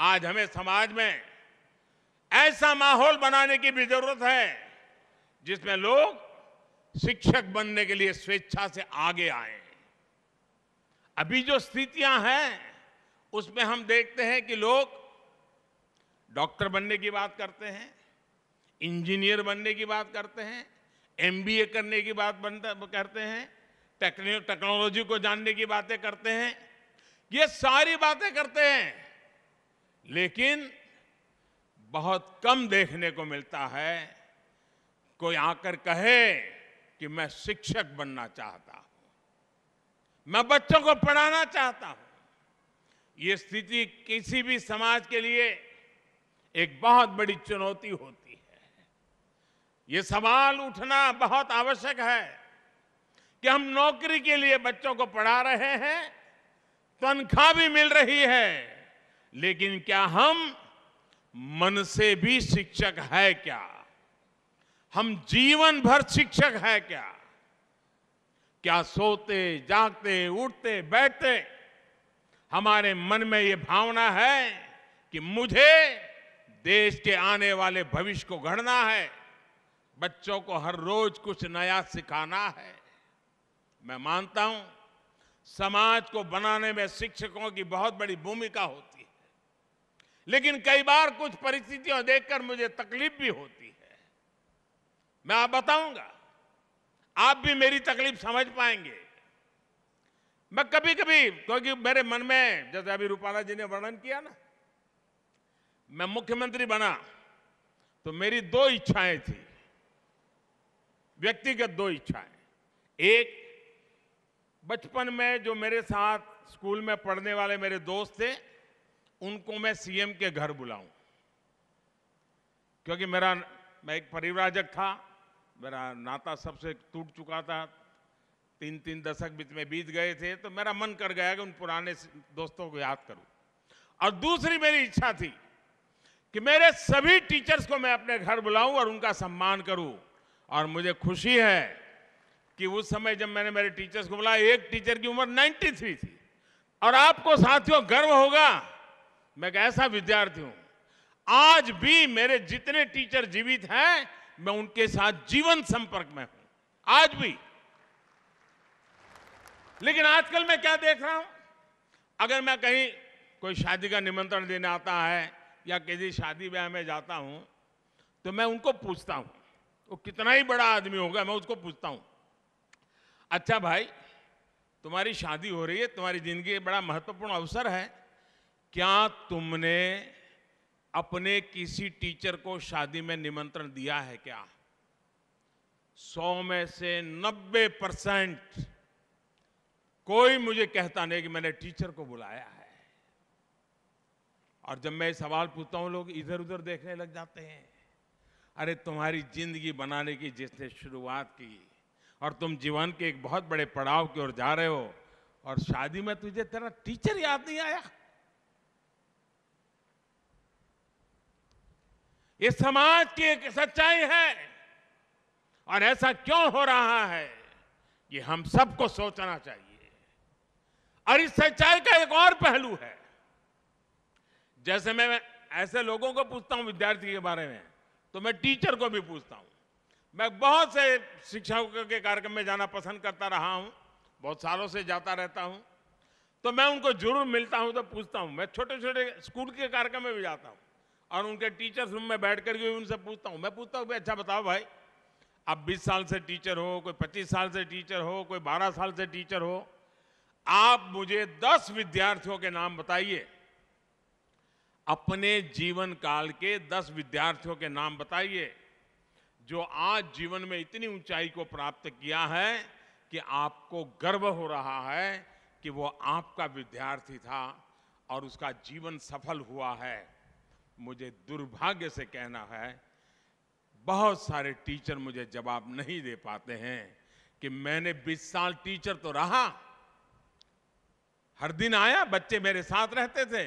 आज हमें समाज में ऐसा माहौल बनाने की भी जरूरत है जिसमें लोग शिक्षक बनने के लिए स्वेच्छा से आगे आए अभी जो स्थितियां हैं उसमें हम देखते हैं कि लोग डॉक्टर बनने की बात करते हैं इंजीनियर बनने की बात करते हैं एमबीए करने की बात करते हैं टेक्नोलॉजी को जानने की बातें करते हैं ये सारी बातें करते हैं लेकिन बहुत कम देखने को मिलता है कोई आकर कहे कि मैं शिक्षक बनना चाहता हूं मैं बच्चों को पढ़ाना चाहता हूं ये स्थिति किसी भी समाज के लिए एक बहुत बड़ी चुनौती होती है ये सवाल उठना बहुत आवश्यक है कि हम नौकरी के लिए बच्चों को पढ़ा रहे हैं तनख्वाह भी मिल रही है लेकिन क्या हम मन से भी शिक्षक है क्या हम जीवन भर शिक्षक है क्या क्या सोते जागते उठते बैठते हमारे मन में ये भावना है कि मुझे देश के आने वाले भविष्य को गढ़ना है बच्चों को हर रोज कुछ नया सिखाना है मैं मानता हूं समाज को बनाने में शिक्षकों की बहुत बड़ी भूमिका होती लेकिन कई बार कुछ परिस्थितियां देखकर मुझे तकलीफ भी होती है मैं आप बताऊंगा आप भी मेरी तकलीफ समझ पाएंगे मैं कभी कभी क्योंकि मेरे मन में जैसे अभी रूपाला जी ने वर्णन किया ना मैं मुख्यमंत्री बना तो मेरी दो इच्छाएं थी व्यक्तिगत दो इच्छाएं एक बचपन में जो मेरे साथ स्कूल में पढ़ने वाले मेरे दोस्त थे उनको मैं सीएम के घर बुलाऊं क्योंकि मेरा मैं एक परिवराजक था मेरा नाता सबसे टूट चुका था तीन तीन दशक बीच में बीत गए थे तो मेरा मन कर गया कि उन पुराने दोस्तों को याद करूं और दूसरी मेरी इच्छा थी कि मेरे सभी टीचर्स को मैं अपने घर बुलाऊं और उनका सम्मान करूं और मुझे खुशी है कि उस समय जब मैंने मेरे टीचर्स को बुलाया एक टीचर की उम्र 93 थी और आपको साथियों गर्व होगा मैं एक ऐसा विद्यार्थी हूं आज भी मेरे जितने टीचर जीवित हैं मैं उनके साथ जीवन संपर्क में हूं आज भी लेकिन आजकल मैं क्या देख रहा हूं अगर मैं कहीं कोई शादी का निमंत्रण देने आता है या किसी शादी ब्याह में जाता हूं तो मैं उनको पूछता हूं वो कितना ही बड़ा आदमी होगा मैं उसको पूछता हूं अच्छा भाई तुम्हारी शादी हो रही है तुम्हारी जिंदगी बड़ा महत्वपूर्ण अवसर है क्या तुमने अपने किसी टीचर को शादी में निमंत्रण दिया है क्या सौ में से नब्बे परसेंट कोई मुझे कहता नहीं कि मैंने टीचर को बुलाया है और जब मैं सवाल पूछता हूं लोग इधर उधर देखने लग जाते हैं अरे तुम्हारी जिंदगी बनाने की जिसने शुरुआत की और तुम जीवन के एक बहुत बड़े पड़ाव की ओर जा रहे हो और शादी में तुझे तेरा टीचर याद नहीं आया ये समाज की एक सच्चाई है और ऐसा क्यों हो रहा है ये हम सबको सोचना चाहिए और इस सच्चाई का एक और पहलू है जैसे मैं ऐसे लोगों को पूछता हूं विद्यार्थी के बारे में तो मैं टीचर को भी पूछता हूं मैं बहुत से शिक्षकों के कार्यक्रम में जाना पसंद करता रहा हूं बहुत सालों से जाता रहता हूं तो मैं उनको जरूर मिलता हूं तो पूछता हूं मैं छोटे छोटे स्कूल के कार्यक्रम में भी जाता हूं और उनके टीचर्स रूम में बैठ करके उनसे पूछता हूँ मैं पूछता हूँ भाई अच्छा बताओ भाई आप बीस साल से टीचर हो कोई पच्चीस साल से टीचर हो कोई बारह साल से टीचर हो आप मुझे दस विद्यार्थियों के नाम बताइए अपने जीवन काल के दस विद्यार्थियों के नाम बताइए जो आज जीवन में इतनी ऊंचाई को प्राप्त किया है कि आपको गर्व हो रहा है कि वो आपका विद्यार्थी था और उसका जीवन सफल हुआ है मुझे दुर्भाग्य से कहना है बहुत सारे टीचर मुझे जवाब नहीं दे पाते हैं कि मैंने 20 साल टीचर तो रहा हर दिन आया बच्चे मेरे साथ रहते थे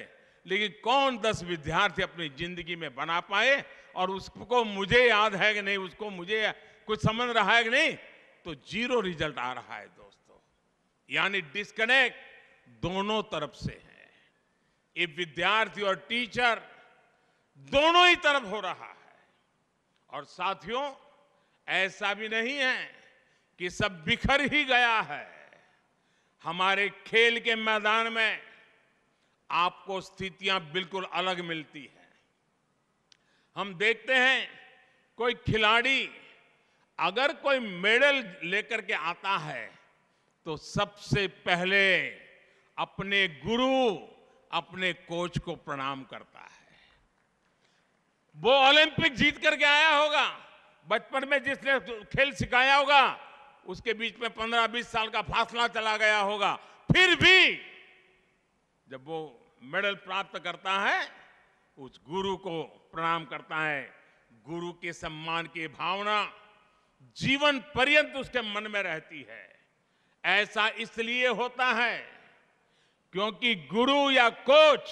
लेकिन कौन दस विद्यार्थी अपनी जिंदगी में बना पाए और उसको मुझे याद है कि नहीं उसको मुझे कुछ समझ रहा है कि नहीं तो जीरो रिजल्ट आ रहा है दोस्तों यानी डिस्कनेक्ट दोनों तरफ से है ये विद्यार्थी और टीचर दोनों ही तरफ हो रहा है और साथियों ऐसा भी नहीं है कि सब बिखर ही गया है हमारे खेल के मैदान में आपको स्थितियां बिल्कुल अलग मिलती हैं हम देखते हैं कोई खिलाड़ी अगर कोई मेडल लेकर के आता है तो सबसे पहले अपने गुरु अपने कोच को प्रणाम करता है वो ओलंपिक जीत करके आया होगा बचपन में जिसने खेल सिखाया होगा उसके बीच में पंद्रह बीस साल का फासला चला गया होगा फिर भी जब वो मेडल प्राप्त करता है उस गुरु को प्रणाम करता है गुरु के सम्मान की भावना जीवन पर्यंत उसके मन में रहती है ऐसा इसलिए होता है क्योंकि गुरु या कोच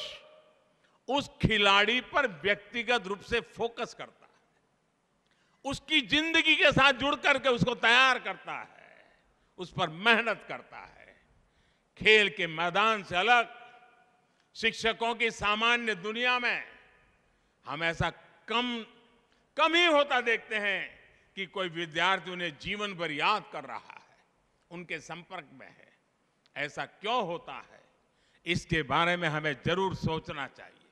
उस खिलाड़ी पर व्यक्तिगत रूप से फोकस करता है उसकी जिंदगी के साथ जुड़ करके उसको तैयार करता है उस पर मेहनत करता है खेल के मैदान से अलग शिक्षकों की सामान्य दुनिया में हम ऐसा कम कम ही होता देखते हैं कि कोई विद्यार्थी उन्हें जीवन भर याद कर रहा है उनके संपर्क में है ऐसा क्यों होता है इसके बारे में हमें जरूर सोचना चाहिए